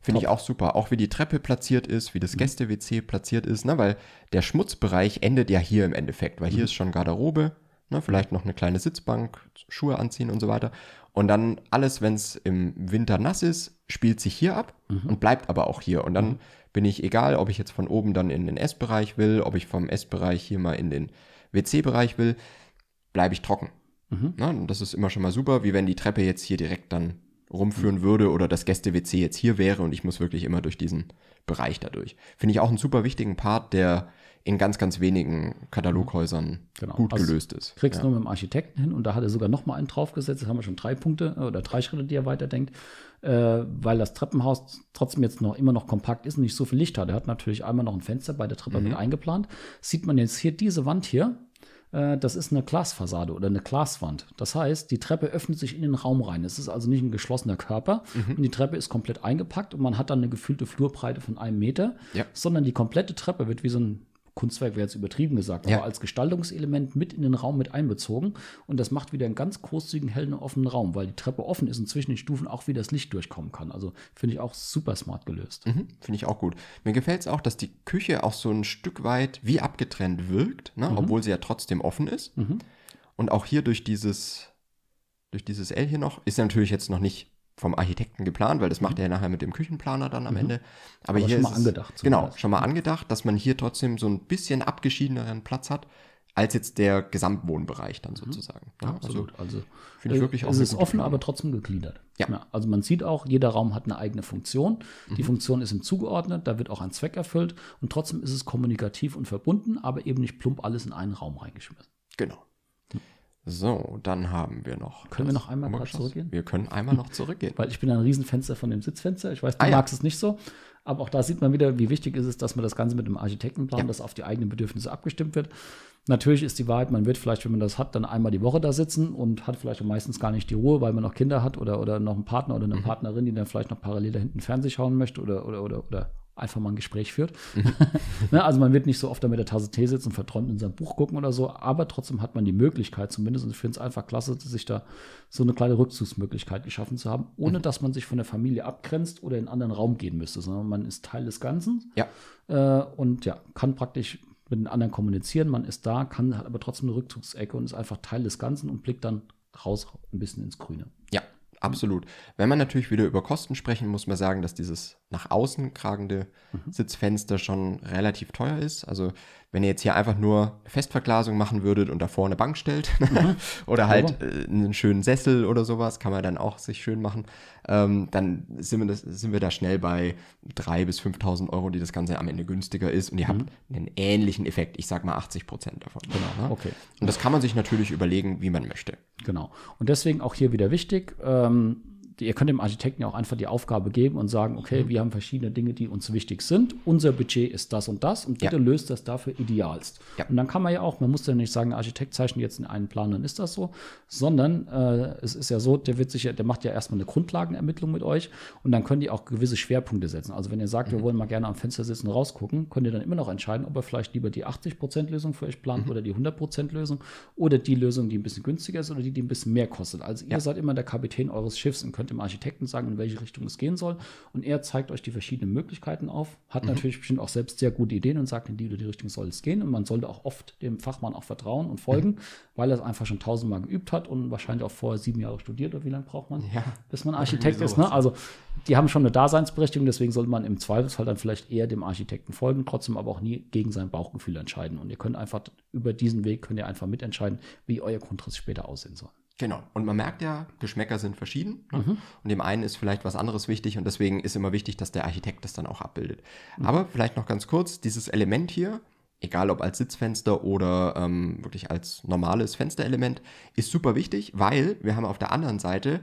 Finde ich auch super. Auch wie die Treppe platziert ist, wie das mhm. Gäste-WC platziert ist, ne? weil der Schmutzbereich endet ja hier im Endeffekt, weil hier mhm. ist schon Garderobe, ne? vielleicht noch eine kleine Sitzbank, Schuhe anziehen und so weiter. Und dann alles, wenn es im Winter nass ist, spielt sich hier ab mhm. und bleibt aber auch hier. Und dann mhm. bin ich egal, ob ich jetzt von oben dann in den Essbereich will, ob ich vom Essbereich hier mal in den WC-Bereich will, bleibe ich trocken. Mhm. Na, ne? das ist immer schon mal super, wie wenn die Treppe jetzt hier direkt dann rumführen würde oder das Gäste-WC jetzt hier wäre und ich muss wirklich immer durch diesen Bereich dadurch. Finde ich auch einen super wichtigen Part, der in ganz, ganz wenigen Kataloghäusern genau. gut also gelöst ist. Kriegst ja. nur mit dem Architekten hin und da hat er sogar noch mal einen draufgesetzt. Jetzt haben wir schon drei Punkte äh, oder drei Schritte, die er weiterdenkt, äh, weil das Treppenhaus trotzdem jetzt noch immer noch kompakt ist und nicht so viel Licht hat. Er hat natürlich einmal noch ein Fenster bei der Treppe mhm. mit eingeplant. Sieht man jetzt hier diese Wand hier, äh, das ist eine Glasfassade oder eine Glaswand. Das heißt, die Treppe öffnet sich in den Raum rein. Es ist also nicht ein geschlossener Körper mhm. und die Treppe ist komplett eingepackt und man hat dann eine gefühlte Flurbreite von einem Meter, ja. sondern die komplette Treppe wird wie so ein Kunstwerk wäre jetzt übertrieben gesagt, ja. aber als Gestaltungselement mit in den Raum mit einbezogen. Und das macht wieder einen ganz großzügigen, hellen, offenen Raum, weil die Treppe offen ist und zwischen den Stufen auch wieder das Licht durchkommen kann. Also finde ich auch super smart gelöst. Mhm, finde ich auch gut. Mir gefällt es auch, dass die Küche auch so ein Stück weit wie abgetrennt wirkt, ne? mhm. obwohl sie ja trotzdem offen ist. Mhm. Und auch hier durch dieses, durch dieses L hier noch, ist natürlich jetzt noch nicht vom Architekten geplant, weil das macht mhm. er ja nachher mit dem Küchenplaner dann am mhm. Ende. Aber, Aber hier schon ist mal angedacht. Es, genau, schon mal angedacht, dass man hier trotzdem so ein bisschen abgeschiedeneren Platz hat als jetzt der Gesamtwohnbereich dann mhm. sozusagen. Ja, also absolut. Also, finde ich äh, wirklich auch Es ist offen, Plan. aber trotzdem gegliedert. Ja. ja. Also man sieht auch, jeder Raum hat eine eigene Funktion. Die mhm. Funktion ist ihm zugeordnet, da wird auch ein Zweck erfüllt und trotzdem ist es kommunikativ und verbunden, aber eben nicht plump alles in einen Raum reingeschmissen. Genau. So, dann haben wir noch. Können wir noch einmal kurz zurückgehen? Wir können einmal noch zurückgehen. Weil ich bin ein Riesenfenster von dem Sitzfenster. Ich weiß, du ah, magst ja. es nicht so. Aber auch da sieht man wieder, wie wichtig ist es, dass man das Ganze mit einem Architektenplan, ja. das auf die eigenen Bedürfnisse abgestimmt wird. Natürlich ist die Wahrheit, man wird vielleicht, wenn man das hat, dann einmal die Woche da sitzen und hat vielleicht meistens gar nicht die Ruhe, weil man noch Kinder hat oder, oder noch einen Partner oder eine mhm. Partnerin, die dann vielleicht noch parallel da hinten Fernsehen schauen möchte oder, oder, oder, oder einfach mal ein Gespräch führt. Mhm. ne, also man wird nicht so oft da mit der Tasse Tee sitzen und verträumt in sein Buch gucken oder so, aber trotzdem hat man die Möglichkeit zumindest, und ich finde es einfach klasse, sich da so eine kleine Rückzugsmöglichkeit geschaffen zu haben, ohne mhm. dass man sich von der Familie abgrenzt oder in einen anderen Raum gehen müsste, sondern man ist Teil des Ganzen ja. Äh, und ja, kann praktisch mit den anderen kommunizieren, man ist da, kann, hat aber trotzdem eine Rückzugsecke und ist einfach Teil des Ganzen und blickt dann raus ein bisschen ins Grüne. Ja, Mhm. Absolut. Wenn man natürlich wieder über Kosten sprechen, muss man sagen, dass dieses nach außen kragende mhm. Sitzfenster schon relativ teuer ist. Also wenn ihr jetzt hier einfach nur eine Festverglasung machen würdet und davor eine Bank stellt mhm. oder halt äh, einen schönen Sessel oder sowas, kann man dann auch sich schön machen, ähm, dann sind wir, das, sind wir da schnell bei 3.000 bis 5.000 Euro, die das Ganze am Ende günstiger ist und ihr mhm. habt einen ähnlichen Effekt, ich sag mal 80 Prozent davon. Genau, ne? okay. Und das kann man sich natürlich überlegen, wie man möchte. Genau. Und deswegen auch hier wieder wichtig, ähm ihr könnt dem Architekten ja auch einfach die Aufgabe geben und sagen, okay, mhm. wir haben verschiedene Dinge, die uns wichtig sind. Unser Budget ist das und das und bitte ja. löst das dafür idealst. Ja. Und dann kann man ja auch, man muss ja nicht sagen, Architekt zeichnet jetzt in einen Plan, dann ist das so, sondern äh, es ist ja so, der wird sich ja, der macht ja erstmal eine Grundlagenermittlung mit euch und dann könnt ihr auch gewisse Schwerpunkte setzen. Also wenn ihr sagt, mhm. wir wollen mal gerne am Fenster sitzen und rausgucken, könnt ihr dann immer noch entscheiden, ob ihr vielleicht lieber die 80% Lösung für euch plant mhm. oder die 100% Lösung oder die Lösung, die ein bisschen günstiger ist oder die, die ein bisschen mehr kostet. Also ihr seid immer der Kapitän eures Schiffs und könnt könnt dem Architekten sagen, in welche Richtung es gehen soll. Und er zeigt euch die verschiedenen Möglichkeiten auf, hat mhm. natürlich bestimmt auch selbst sehr gute Ideen und sagt, in die oder die Richtung soll es gehen. Und man sollte auch oft dem Fachmann auch vertrauen und folgen, mhm. weil er es einfach schon tausendmal geübt hat und wahrscheinlich auch vorher sieben Jahre studiert oder wie lange braucht man, ja. bis man Architekt ist. Ne? Also die haben schon eine Daseinsberechtigung, deswegen sollte man im Zweifelsfall dann vielleicht eher dem Architekten folgen, trotzdem aber auch nie gegen sein Bauchgefühl entscheiden. Und ihr könnt einfach über diesen Weg könnt ihr einfach mitentscheiden, wie euer Grundriss später aussehen soll. Genau. Und man merkt ja, Geschmäcker sind verschieden. Ne? Mhm. Und dem einen ist vielleicht was anderes wichtig und deswegen ist immer wichtig, dass der Architekt das dann auch abbildet. Mhm. Aber vielleicht noch ganz kurz, dieses Element hier, egal ob als Sitzfenster oder ähm, wirklich als normales Fensterelement, ist super wichtig, weil wir haben auf der anderen Seite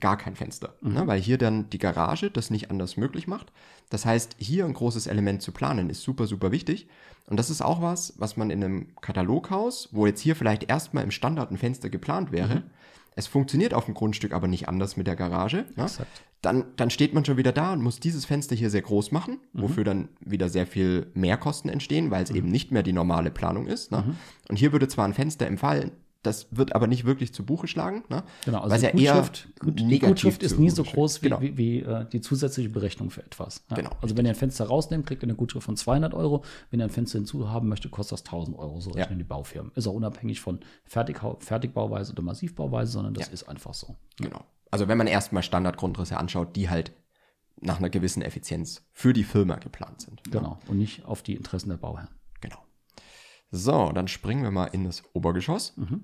gar kein Fenster, ne? mhm. ne, weil hier dann die Garage das nicht anders möglich macht. Das heißt, hier ein großes Element zu planen ist super, super wichtig. Und das ist auch was, was man in einem Kataloghaus, wo jetzt hier vielleicht erstmal im Standard ein Fenster geplant wäre, mhm. es funktioniert auf dem Grundstück aber nicht anders mit der Garage, ne, dann, dann steht man schon wieder da und muss dieses Fenster hier sehr groß machen, mhm. wofür dann wieder sehr viel Mehrkosten entstehen, weil es mhm. eben nicht mehr die normale Planung ist. Ne. Mhm. Und hier würde zwar ein Fenster im das wird aber nicht wirklich zu Buche schlagen. Ne? Genau, also die, ja Gutschrift, gut, die Gutschrift ist nie so groß wie, genau. wie, wie äh, die zusätzliche Berechnung für etwas. Ja? Ne? Genau. Also wenn ihr ein Fenster rausnehmt, kriegt ihr eine Gutschrift von 200 Euro. Wenn ihr ein Fenster hinzuhaben möchte, kostet das 1000 Euro. So rechnen ja. die Baufirmen. Ist auch unabhängig von Fertig Fertigbauweise oder Massivbauweise, sondern das ist einfach so. Ne? Genau. Also wenn man erstmal Standardgrundrisse anschaut, die halt nach einer gewissen Effizienz für die Firma geplant sind. Ne? Genau. Und nicht auf die Interessen der Bauherren. Genau. So, dann springen wir mal in das Obergeschoss. Mhm.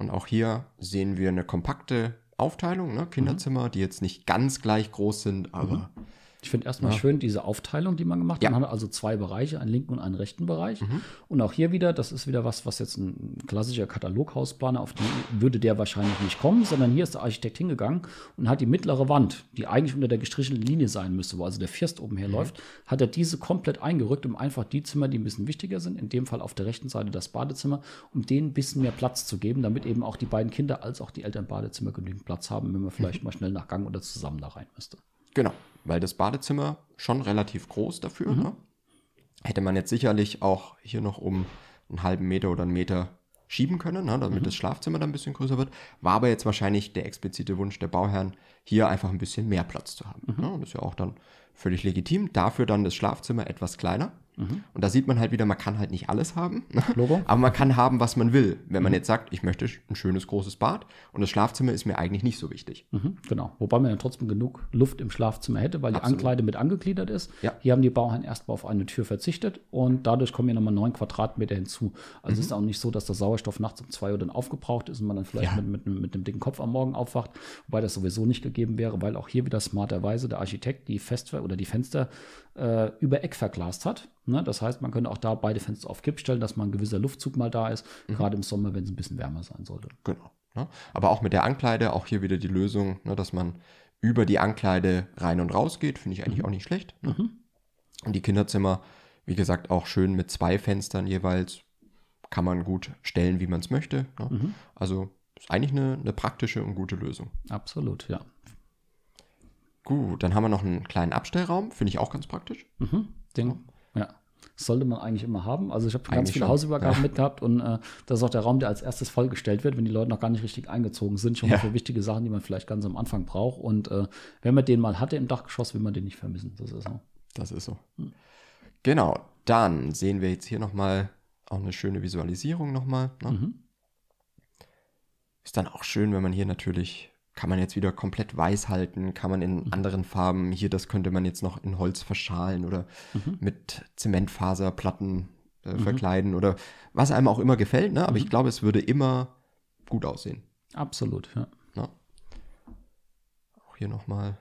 Und auch hier sehen wir eine kompakte Aufteilung, ne? Kinderzimmer, mhm. die jetzt nicht ganz gleich groß sind, aber mhm. Ich finde erstmal ja. schön diese Aufteilung, die man gemacht hat. Man hat also zwei Bereiche, einen linken und einen rechten Bereich. Mhm. Und auch hier wieder, das ist wieder was, was jetzt ein klassischer Kataloghausplaner, auf die würde der wahrscheinlich nicht kommen, sondern hier ist der Architekt hingegangen und hat die mittlere Wand, die eigentlich unter der gestrichelten Linie sein müsste, wo also der First oben mhm. herläuft, mhm. hat er diese komplett eingerückt, um einfach die Zimmer, die ein bisschen wichtiger sind, in dem Fall auf der rechten Seite das Badezimmer, um denen ein bisschen mehr Platz zu geben, damit eben auch die beiden Kinder als auch die Eltern Badezimmer genügend Platz haben, wenn man vielleicht mhm. mal schnell nach Gang oder zusammen da rein müsste. Genau weil das Badezimmer schon relativ groß dafür. Mhm. Ne? Hätte man jetzt sicherlich auch hier noch um einen halben Meter oder einen Meter schieben können, ne, damit mhm. das Schlafzimmer dann ein bisschen größer wird. War aber jetzt wahrscheinlich der explizite Wunsch der Bauherren, hier einfach ein bisschen mehr Platz zu haben. Mhm. Ja, das ist ja auch dann völlig legitim. Dafür dann das Schlafzimmer etwas kleiner. Mhm. Und da sieht man halt wieder, man kann halt nicht alles haben, Logo. aber man kann haben, was man will. Wenn man mhm. jetzt sagt, ich möchte ein schönes großes Bad und das Schlafzimmer ist mir eigentlich nicht so wichtig. Mhm, genau, wobei man ja trotzdem genug Luft im Schlafzimmer hätte, weil die Ankleide mit angegliedert ist. Ja. Hier haben die Bauherren erstmal auf eine Tür verzichtet und dadurch kommen ja nochmal neun Quadratmeter hinzu. Also mhm. es ist auch nicht so, dass der Sauerstoff nachts um zwei Uhr dann aufgebraucht ist und man dann vielleicht ja. mit, mit, mit einem dicken Kopf am Morgen aufwacht, wobei das sowieso nicht gegeben wäre, weil auch hier wieder smarterweise der Architekt die Festver oder die Fenster äh, über Eck verglast hat. Ne? Das heißt, man könnte auch da beide Fenster auf Kipp stellen, dass mal ein gewisser Luftzug mal da ist, mhm. gerade im Sommer, wenn es ein bisschen wärmer sein sollte. Genau. Ne? Aber auch mit der Ankleide, auch hier wieder die Lösung, ne, dass man über die Ankleide rein und raus geht, finde ich eigentlich mhm. auch nicht schlecht. Ne? Mhm. Und die Kinderzimmer, wie gesagt, auch schön mit zwei Fenstern jeweils. Kann man gut stellen, wie man es möchte. Ne? Mhm. Also ist eigentlich eine, eine praktische und gute Lösung. Absolut, ja. Gut, dann haben wir noch einen kleinen Abstellraum, finde ich auch ganz praktisch. Mhm, Ding. Ja. sollte man eigentlich immer haben. Also ich habe ganz viele schon. Hausübergaben ja. mitgehabt und äh, das ist auch der Raum, der als erstes vollgestellt wird, wenn die Leute noch gar nicht richtig eingezogen sind. Schon ja. für wichtige Sachen, die man vielleicht ganz am Anfang braucht. Und äh, wenn man den mal hatte im Dachgeschoss, will man den nicht vermissen. Das ist so. Das ist so. Hm. Genau, dann sehen wir jetzt hier nochmal auch eine schöne Visualisierung nochmal. Ne? Mhm. Ist dann auch schön, wenn man hier natürlich kann man jetzt wieder komplett weiß halten, kann man in mhm. anderen Farben, hier das könnte man jetzt noch in Holz verschalen oder mhm. mit Zementfaserplatten äh, mhm. verkleiden oder was einem auch immer gefällt, ne? aber ich mhm. glaube, es würde immer gut aussehen. Absolut, ja. ja. Ne? Auch hier nochmal.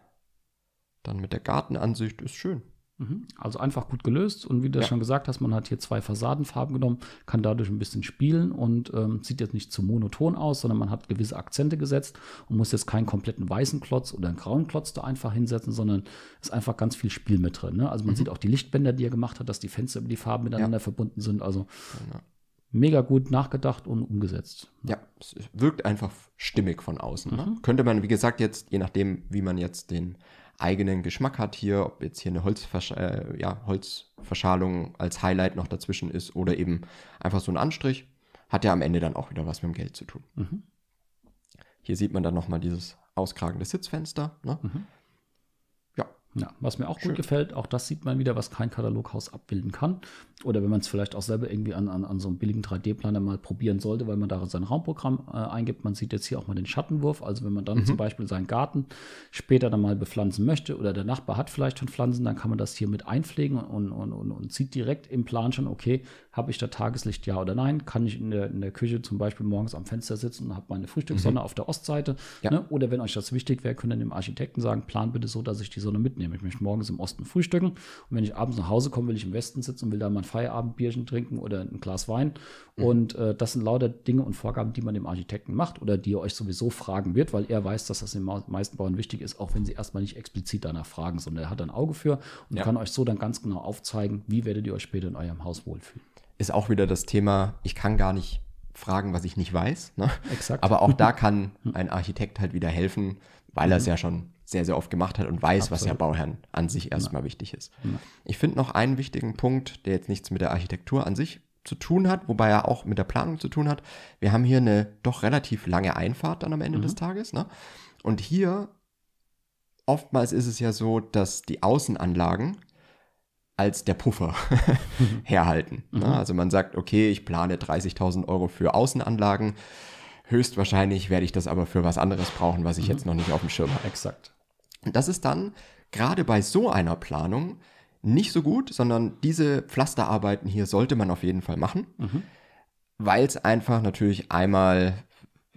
Dann mit der Gartenansicht ist schön. Mhm. Also einfach gut gelöst und wie du ja. schon gesagt hast, man hat hier zwei Fassadenfarben genommen, kann dadurch ein bisschen spielen und ähm, sieht jetzt nicht zu monoton aus, sondern man hat gewisse Akzente gesetzt und muss jetzt keinen kompletten weißen Klotz oder einen grauen Klotz da einfach hinsetzen, sondern ist einfach ganz viel Spiel mit drin. Ne? Also man mhm. sieht auch die Lichtbänder, die er gemacht hat, dass die Fenster über die Farben miteinander ja. verbunden sind. Also genau. mega gut nachgedacht und umgesetzt. Ne? Ja, es wirkt einfach stimmig von außen. Ne? Mhm. Ne? Könnte man, wie gesagt, jetzt, je nachdem, wie man jetzt den eigenen Geschmack hat hier, ob jetzt hier eine Holzversch äh, ja, Holzverschalung als Highlight noch dazwischen ist oder eben einfach so ein Anstrich, hat ja am Ende dann auch wieder was mit dem Geld zu tun. Mhm. Hier sieht man dann nochmal dieses auskragende Sitzfenster. Ne? Mhm. Ja, was mir auch Schön. gut gefällt, auch das sieht man wieder, was kein Kataloghaus abbilden kann. Oder wenn man es vielleicht auch selber irgendwie an, an, an so einem billigen 3D-Planer mal probieren sollte, weil man da sein Raumprogramm äh, eingibt. Man sieht jetzt hier auch mal den Schattenwurf. Also wenn man dann mhm. zum Beispiel seinen Garten später dann mal bepflanzen möchte oder der Nachbar hat vielleicht schon Pflanzen, dann kann man das hier mit einpflegen und, und, und, und sieht direkt im Plan schon, okay, habe ich da Tageslicht, ja oder nein? Kann ich in der, in der Küche zum Beispiel morgens am Fenster sitzen und habe meine Frühstückssonne mhm. auf der Ostseite? Ja. Ne? Oder wenn euch das wichtig wäre, könnt ihr dem Architekten sagen, plan bitte so, dass ich die Sonne mit mitnehmen. Ich möchte morgens im Osten frühstücken und wenn ich abends nach Hause komme, will ich im Westen sitzen und will dann mein Feierabendbierchen trinken oder ein Glas Wein. Mhm. Und äh, das sind lauter Dinge und Vorgaben, die man dem Architekten macht oder die er euch sowieso fragen wird, weil er weiß, dass das den meisten Bauern wichtig ist, auch wenn sie erstmal nicht explizit danach fragen, sondern er hat ein Auge für und ja. kann euch so dann ganz genau aufzeigen, wie werdet ihr euch später in eurem Haus wohlfühlen. Ist auch wieder das Thema, ich kann gar nicht fragen, was ich nicht weiß. Ne? Aber auch da kann ein Architekt halt wieder helfen, weil er es mhm. ja schon sehr, sehr oft gemacht hat und weiß, Absolut. was ja Bauherren an sich erstmal ja. wichtig ist. Ja. Ich finde noch einen wichtigen Punkt, der jetzt nichts mit der Architektur an sich zu tun hat, wobei er auch mit der Planung zu tun hat. Wir haben hier eine doch relativ lange Einfahrt dann am Ende mhm. des Tages. Ne? Und hier, oftmals ist es ja so, dass die Außenanlagen als der Puffer herhalten. Ne? Mhm. Ne? Also man sagt, okay, ich plane 30.000 Euro für Außenanlagen. Höchstwahrscheinlich werde ich das aber für was anderes brauchen, was ich mhm. jetzt noch nicht auf dem Schirm habe. Exakt. Und das ist dann gerade bei so einer Planung nicht so gut, sondern diese Pflasterarbeiten hier sollte man auf jeden Fall machen, mhm. weil es einfach natürlich einmal,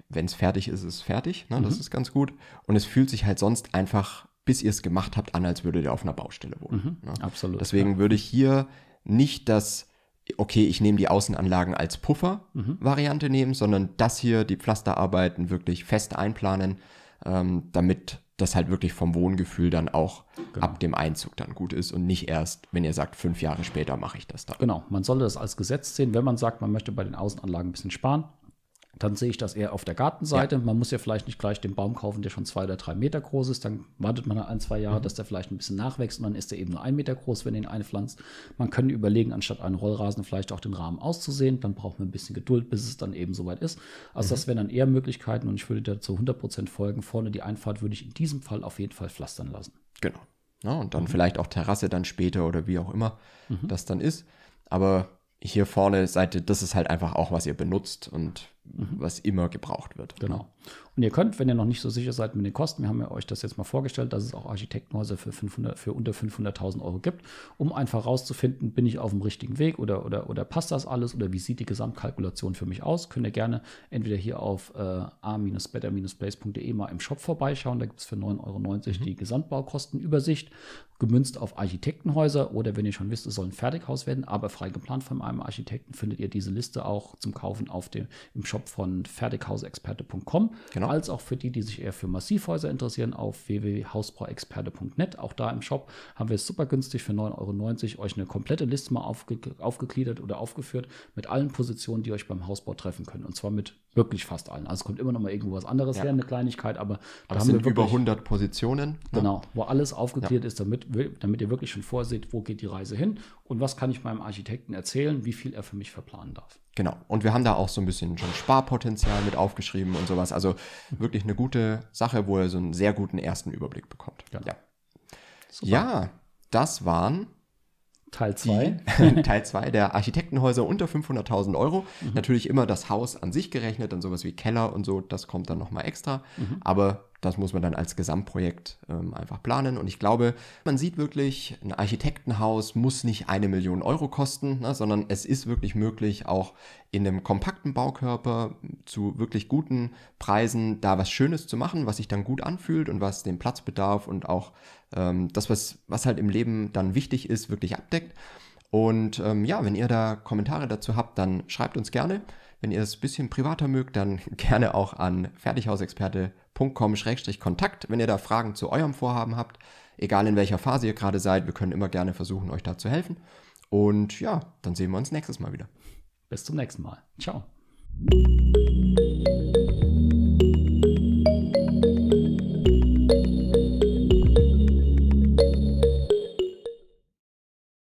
wenn es fertig ist, ist es fertig. Ne? Mhm. Das ist ganz gut. Und es fühlt sich halt sonst einfach, bis ihr es gemacht habt, an, als würdet ihr auf einer Baustelle wohnen. Mhm. Ne? Absolut. Deswegen ja. würde ich hier nicht das okay, ich nehme die Außenanlagen als Puffer-Variante mhm. nehmen, sondern das hier, die Pflasterarbeiten wirklich fest einplanen, ähm, damit das halt wirklich vom Wohngefühl dann auch genau. ab dem Einzug dann gut ist und nicht erst, wenn ihr sagt, fünf Jahre später mache ich das dann. Genau, man sollte das als Gesetz sehen, wenn man sagt, man möchte bei den Außenanlagen ein bisschen sparen, dann sehe ich das eher auf der Gartenseite. Ja. Man muss ja vielleicht nicht gleich den Baum kaufen, der schon zwei oder drei Meter groß ist. Dann wartet man ein, zwei Jahre, mhm. dass der vielleicht ein bisschen nachwächst und dann ist der eben nur ein Meter groß, wenn er ihn einpflanzt. Man könnte überlegen, anstatt einen Rollrasen vielleicht auch den Rahmen auszusehen. Dann braucht man ein bisschen Geduld, bis es dann eben soweit ist. Also mhm. das wären dann eher Möglichkeiten und ich würde dazu 100% folgen. Vorne die Einfahrt würde ich in diesem Fall auf jeden Fall pflastern lassen. Genau. Ja, ne, und dann mhm. vielleicht auch Terrasse dann später oder wie auch immer mhm. das dann ist. Aber hier vorne Seite, das ist halt einfach auch, was ihr benutzt und Mhm. was immer gebraucht wird. Genau. Und ihr könnt, wenn ihr noch nicht so sicher seid mit den Kosten, wir haben ja euch das jetzt mal vorgestellt, dass es auch Architektenhäuser für, 500, für unter 500.000 Euro gibt, um einfach rauszufinden, bin ich auf dem richtigen Weg oder, oder, oder passt das alles oder wie sieht die Gesamtkalkulation für mich aus, könnt ihr gerne entweder hier auf äh, a-better-place.de mal im Shop vorbeischauen. Da gibt es für 9,90 Euro mhm. die Gesamtbaukostenübersicht, gemünzt auf Architektenhäuser oder wenn ihr schon wisst, es soll ein Fertighaus werden, aber frei geplant von einem Architekten, findet ihr diese Liste auch zum Kaufen auf dem, im Shop Shop von fertighausexperte.com, genau. als auch für die, die sich eher für Massivhäuser interessieren, auf www.hausbauexperte.net. Auch da im Shop haben wir es super günstig für 9,90 Euro euch eine komplette Liste mal aufge aufgegliedert oder aufgeführt mit allen Positionen, die euch beim Hausbau treffen können. Und zwar mit Wirklich fast allen. Also es kommt immer noch mal irgendwo was anderes ja. her, eine Kleinigkeit, aber, da aber es sind wirklich, über 100 Positionen. Ne? Genau, wo alles aufgeklärt ja. ist, damit, damit ihr wirklich schon vorseht, wo geht die Reise hin und was kann ich meinem Architekten erzählen, wie viel er für mich verplanen darf. Genau, und wir haben da auch so ein bisschen schon Sparpotenzial mit aufgeschrieben und sowas. Also wirklich eine gute Sache, wo er so einen sehr guten ersten Überblick bekommt. Genau. Ja. ja, das waren Teil 2. Teil 2 der Architektenhäuser unter 500.000 Euro. Mhm. Natürlich immer das Haus an sich gerechnet, dann sowas wie Keller und so, das kommt dann nochmal extra. Mhm. Aber das muss man dann als Gesamtprojekt ähm, einfach planen. Und ich glaube, man sieht wirklich, ein Architektenhaus muss nicht eine Million Euro kosten, ne, sondern es ist wirklich möglich, auch in einem kompakten Baukörper zu wirklich guten Preisen da was Schönes zu machen, was sich dann gut anfühlt und was den Platzbedarf und auch ähm, das, was, was halt im Leben dann wichtig ist, wirklich abdeckt. Und ähm, ja, wenn ihr da Kommentare dazu habt, dann schreibt uns gerne. Wenn ihr es ein bisschen privater mögt, dann gerne auch an fertighausexperte.com-kontakt, wenn ihr da Fragen zu eurem Vorhaben habt. Egal in welcher Phase ihr gerade seid, wir können immer gerne versuchen, euch da zu helfen. Und ja, dann sehen wir uns nächstes Mal wieder. Bis zum nächsten Mal. Ciao.